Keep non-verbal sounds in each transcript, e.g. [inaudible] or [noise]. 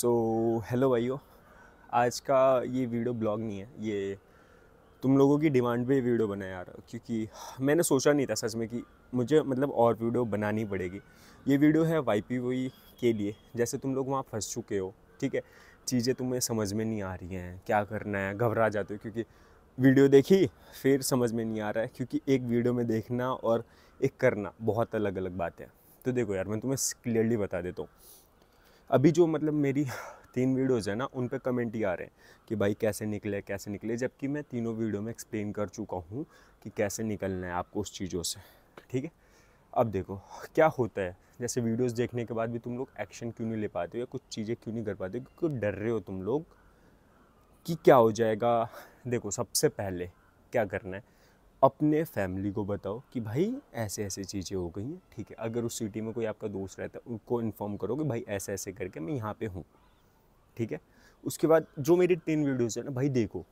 so hello भाइयों आज का ये वीडियो ब्लॉग नहीं है ये तुम लोगों की डिमांड पे वीडियो बना यार क्योंकि मैंने सोचा नहीं था सच में कि मुझे मतलब और वीडियो बनानी पड़ेगी ये वीडियो है वाई पी e के लिए जैसे तुम लोग वहाँ फंस चुके हो ठीक है चीज़ें तुम्हें समझ में नहीं आ रही हैं क्या करना है घबरा जाते हो क्योंकि वीडियो देखी फिर समझ में नहीं आ रहा है क्योंकि एक वीडियो में देखना और एक करना बहुत अलग अलग बात है तो देखो यार मैं तुम्हें क्लियरली बता देता हूँ अभी जो मतलब मेरी [laughs] तीन वीडियोज़ है ना उन पर कमेंट ही आ रहे हैं कि भाई कैसे निकले कैसे निकले जबकि मैं तीनों वीडियो में एक्सप्लेन कर चुका हूँ कि कैसे निकलना है आपको उस चीज़ों से ठीक है अब देखो क्या होता है जैसे वीडियोस देखने के बाद भी तुम लोग एक्शन क्यों नहीं ले पाते हो या कुछ चीज़ें क्यों नहीं कर पाते हो क्योंकि डर रहे हो तुम लोग कि क्या हो जाएगा देखो सबसे पहले क्या करना है अपने फैमिली को बताओ कि भाई ऐसे ऐसे चीज़ें हो गई हैं ठीक है अगर उस सिटी में कोई आपका दोस्त रहता है उनको इन्फॉर्म करो कि भाई ऐसे ऐसे करके मैं यहाँ पे हूँ ठीक है उसके बाद जो मेरी टेन वीडियोज़ है ना भाई देखो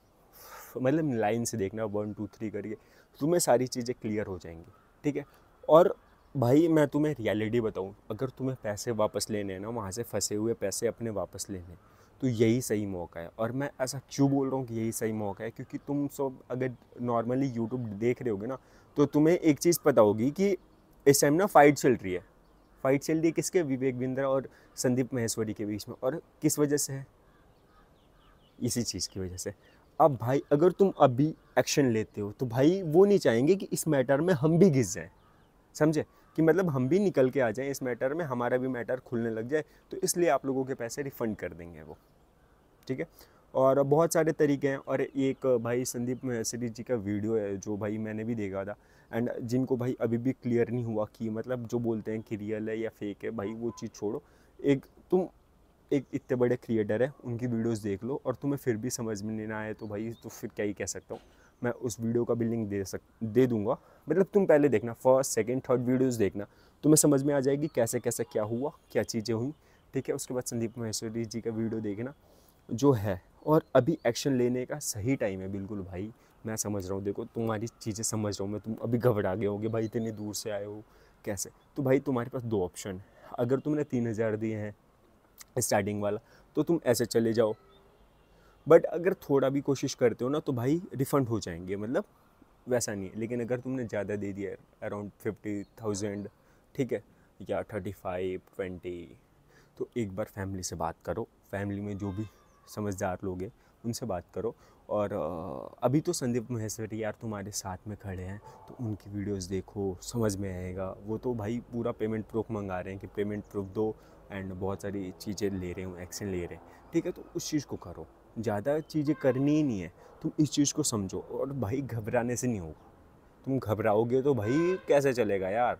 मतलब लाइन से देखना वन टू थ्री करके तुम्हें सारी चीज़ें क्लियर हो जाएंगी ठीक है और भाई मैं तुम्हें रियलिटी बताऊँ अगर तुम्हें पैसे वापस लेने हैं ना वहाँ से फंसे हुए पैसे अपने वापस लेने तो यही सही मौका है और मैं ऐसा क्यों बोल रहा हूँ कि यही सही मौका है क्योंकि तुम सब अगर नॉर्मली यूट्यूब देख रहे होगे ना तो तुम्हें एक चीज़ पता होगी कि इस टाइम ना फाइट चल रही है फाइट चल रही है किसके विवेक बिंद्रा और संदीप महेश्वरी के बीच में और किस वजह से है इसी चीज़ की वजह से अब भाई अगर तुम अभी एक्शन लेते हो तो भाई वो नहीं चाहेंगे कि इस मैटर में हम भी घिस जाएँ समझे कि मतलब हम भी निकल के आ जाएं इस मैटर में हमारा भी मैटर खुलने लग जाए तो इसलिए आप लोगों के पैसे रिफ़ंड कर देंगे वो ठीक है और बहुत सारे तरीके हैं और एक भाई संदीप सिरी जी का वीडियो है जो भाई मैंने भी देखा था एंड जिनको भाई अभी भी क्लियर नहीं हुआ कि मतलब जो बोलते हैं कि रियल है या फेक है भाई वो चीज़ छोड़ो एक तुम एक इतने बड़े क्रिएटर है उनकी वीडियोस देख लो और तुम्हें फिर भी समझ में नहीं आए तो भाई तो फिर क्या ही कह सकता हूँ मैं उस वीडियो का भी लिंक दे सक दे दूंगा मतलब तुम पहले देखना फर्स्ट सेकेंड थर्ड वीडियोस देखना तुम्हें समझ में आ जाएगी कैसे कैसे क्या हुआ क्या चीज़ें हुई ठीक है उसके बाद संदीप महेश्वरी जी का वीडियो देखना जो है और अभी एक्शन लेने का सही टाइम है बिल्कुल भाई मैं समझ रहा हूँ देखो तुम्हारी चीज़ें समझ रहा हूँ मैं तुम अभी घबरा गए होगे भाई इतने दूर से आए हो कैसे तो भाई तुम्हारे पास दो ऑप्शन है अगर तुमने तीन हज़ार दिए हैं स्टार्टिंग वाला तो तुम ऐसे चले जाओ बट अगर थोड़ा भी कोशिश करते हो ना तो भाई रिफ़ंड हो जाएंगे मतलब वैसा नहीं है लेकिन अगर तुमने ज़्यादा दे दिया अराउंड फिफ्टी थाउजेंड ठीक है या थर्टी फाइव ट्वेंटी तो एक बार फैमिली से बात करो फैमिली में जो भी समझदार लोग हैं उनसे बात करो और अभी तो संदीप महेश्वरी यार तुम्हारे साथ में खड़े हैं तो उनकी वीडियोस देखो समझ में आएगा वो तो भाई पूरा पेमेंट प्रूफ मंगा रहे हैं कि पेमेंट प्रूफ दो एंड बहुत सारी चीज़ें ले रहे हूँ एक्शन ले रहे हैं ठीक है तो उस चीज़ को करो ज़्यादा चीज़ें करनी ही नहीं है तुम इस चीज़ को समझो और भाई घबराने से नहीं होगा तुम घबराओगे तो भाई कैसे चलेगा यार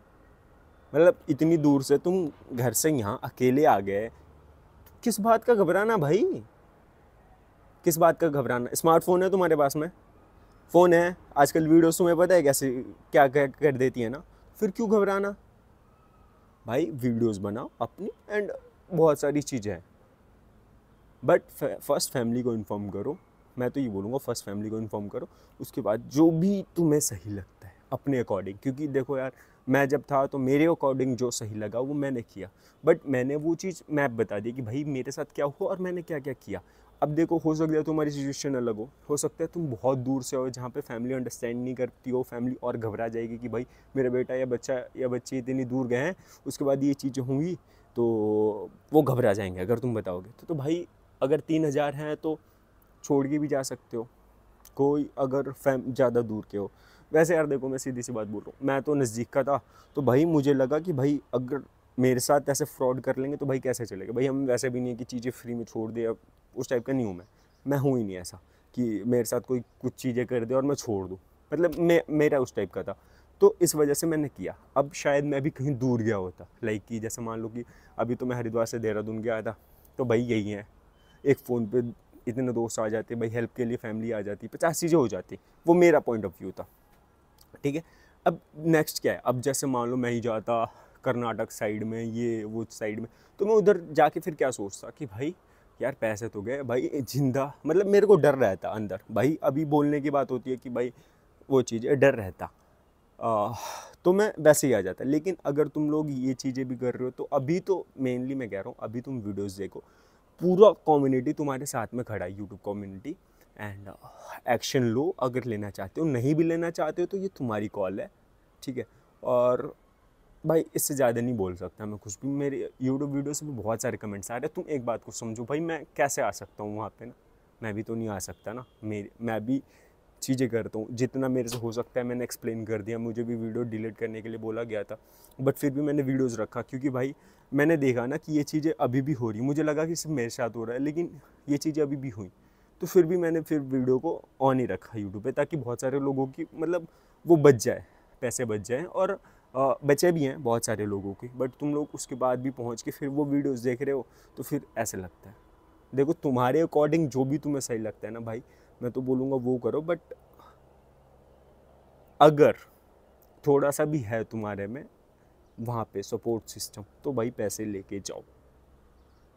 मतलब इतनी दूर से तुम घर से यहाँ अकेले आ गए किस बात का घबराना भाई किस बात का घबराना स्मार्टफोन है तुम्हारे पास में फ़ोन है आजकल वीडियोस तुम्हें पता है कैसे क्या क्या कर देती है ना फिर क्यों घबराना भाई वीडियोस बनाओ अपनी एंड बहुत सारी चीज़ें हैं बट फर्स्ट फैमिली को इन्फॉर्म करो मैं तो ये बोलूँगा फर्स्ट फैमिली को इन्फॉर्म करो उसके बाद जो भी तुम्हें सही लगता है अपने अकॉर्डिंग क्योंकि देखो यार मैं जब था तो मेरे अकॉर्डिंग जो सही लगा वो मैंने किया बट मैंने वो चीज़ मैप बता दी कि भाई मेरे साथ क्या हुआ और मैंने क्या क्या किया अब देखो हो सकता है तुम्हारी सिचुएशन अलग हो हो सकता है तुम बहुत दूर से हो जहाँ पे फैमिली अंडरस्टैंड नहीं करती हो फैमिली और घबरा जाएगी कि भाई मेरा बेटा या बच्चा या बच्चे इतनी दूर गए हैं उसके बाद ये चीज़ें होंगी तो वो घबरा जाएंगे अगर तुम बताओगे तो, तो भाई अगर तीन हज़ार हैं तो छोड़ के भी जा सकते हो कोई अगर फैम ज़्यादा दूर के हो वैसे यार देखो मैं सीधी सी बात बोल रहा हूँ मैं तो नज़दीक का था तो भाई मुझे लगा कि भाई अगर मेरे साथ ऐसे फ्रॉड कर लेंगे तो भाई कैसे चलेगा भाई हम वैसे भी नहीं है कि चीज़ें फ्री में छोड़ दे अब उस टाइप का नहीं हूँ मैं मैं हूँ ही नहीं ऐसा कि मेरे साथ कोई कुछ चीज़ें कर दे और मैं छोड़ दूँ मतलब मैं मेरा उस टाइप का था तो इस वजह से मैंने किया अब शायद मैं भी कहीं दूर गया होता लाइक कि जैसे मान लो कि अभी तो मैं हरिद्वार से देहरादून गया था तो भाई यही है एक फ़ोन पे इतने दोस्त आ जाते भाई हेल्प के लिए फैमिली आ जाती पचास चीज़ें हो जाती वो मेरा पॉइंट ऑफ व्यू था ठीक है अब नेक्स्ट क्या है अब जैसे मान लो मैं ही जाता कर्नाटक साइड में ये वो साइड में तो मैं उधर जाके फिर क्या सोचता कि भाई यार पैसे तो गए भाई जिंदा मतलब मेरे को डर रहता अंदर भाई अभी बोलने की बात होती है कि भाई वो चीज़ें डर रहता आ, तो मैं वैसे ही आ जाता लेकिन अगर तुम लोग ये चीज़ें भी कर रहे हो तो अभी तो मेनली मैं कह रहा हूँ अभी तुम वीडियोस देखो पूरा कम्युनिटी तुम्हारे साथ में खड़ा है यूट्यूब कम्युनिटी एंड एक्शन लो अगर लेना चाहते हो नहीं भी लेना चाहते हो तो ये तुम्हारी कॉल है ठीक है और भाई इससे ज़्यादा नहीं बोल सकता मैं कुछ भी मेरे यूट्यूब से में बहुत सारे कमेंट्स आ रहे हैं तुम एक बात को समझो भाई मैं कैसे आ सकता हूँ वहाँ पे ना मैं भी तो नहीं आ सकता ना मेरे मैं भी चीज़ें करता हूँ जितना मेरे से हो सकता है मैंने एक्सप्लेन कर दिया मुझे भी वीडियो डिलीट करने के लिए बोला गया था बट फिर भी मैंने वीडियोस रखा क्योंकि भाई मैंने देखा ना कि ये चीज़ें अभी भी हो रही मुझे लगा कि सिर्फ मेरे साथ हो रहा है लेकिन ये चीज़ें अभी भी हुई तो फिर भी मैंने फिर वीडियो को ऑन ही रखा यूट्यूब पर ताकि बहुत सारे लोगों की मतलब वो बच जाए पैसे बच जाएँ और बचे भी हैं बहुत सारे लोगों के बट तुम लोग उसके बाद भी पहुँच के फिर वो वीडियोज़ देख रहे हो तो फिर ऐसे लगता है देखो तुम्हारे अकॉर्डिंग जो भी तुम्हें सही लगता है ना भाई मैं तो बोलूँगा वो करो बट अगर थोड़ा सा भी है तुम्हारे में वहाँ पे सपोर्ट सिस्टम तो भाई पैसे लेके जाओ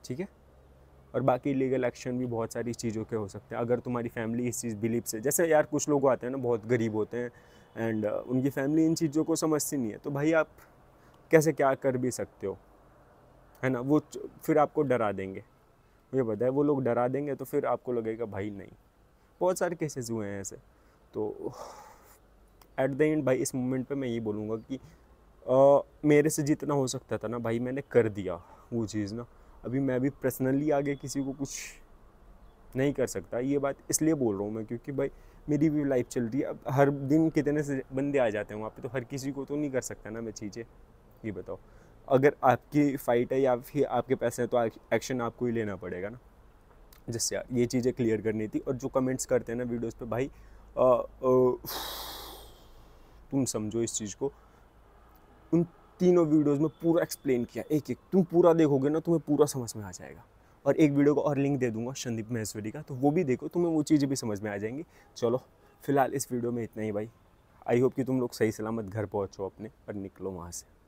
ठीक है और बाकी लीगल एक्शन भी बहुत सारी चीज़ों के हो सकते हैं अगर तुम्हारी फैमिली इस चीज़ बिलीव से जैसे यार कुछ लोग आते हैं ना बहुत गरीब होते हैं एंड uh, उनकी फैमिली इन चीज़ों को समझती नहीं है तो भाई आप कैसे क्या कर भी सकते हो है ना वो फिर आपको डरा देंगे मुझे पता है वो लोग डरा देंगे तो फिर आपको लगेगा भाई नहीं बहुत सारे केसेस हुए हैं ऐसे तो एट द एंड भाई इस मोमेंट पे मैं ये बोलूँगा कि आ, मेरे से जितना हो सकता था ना भाई मैंने कर दिया वो चीज़ ना अभी मैं भी पर्सनली आगे किसी को कुछ नहीं कर सकता ये बात इसलिए बोल रहा हूँ मैं क्योंकि भाई मेरी भी लाइफ चल रही है अब हर दिन कितने से बंदे आ जाते हैं वहाँ पे तो हर किसी को तो नहीं कर सकता ना मैं चीज़ें ये बताओ अगर आपकी फ़ाइट है या फिर आपके पैसे हैं तो एक्शन आपको ही लेना पड़ेगा ना जिससे यार ये चीज़ें क्लियर करनी थी और जो कमेंट्स करते हैं ना वीडियोज़ पर भाई आ, आ, तुम समझो इस चीज़ को उन तीनों वीडियोस में पूरा एक्सप्लेन किया एक एक तुम पूरा देखोगे ना तुम्हें पूरा समझ में आ जाएगा और एक वीडियो का और लिंक दे दूंगा संदीप महेश्वरी का तो वो भी देखो तुम्हें वो चीज़ें भी समझ में आ जाएंगी चलो फिलहाल इस वीडियो में इतना ही भाई आई होप कि तुम लोग सही सलामत घर पहुँचो अपने और निकलो वहाँ से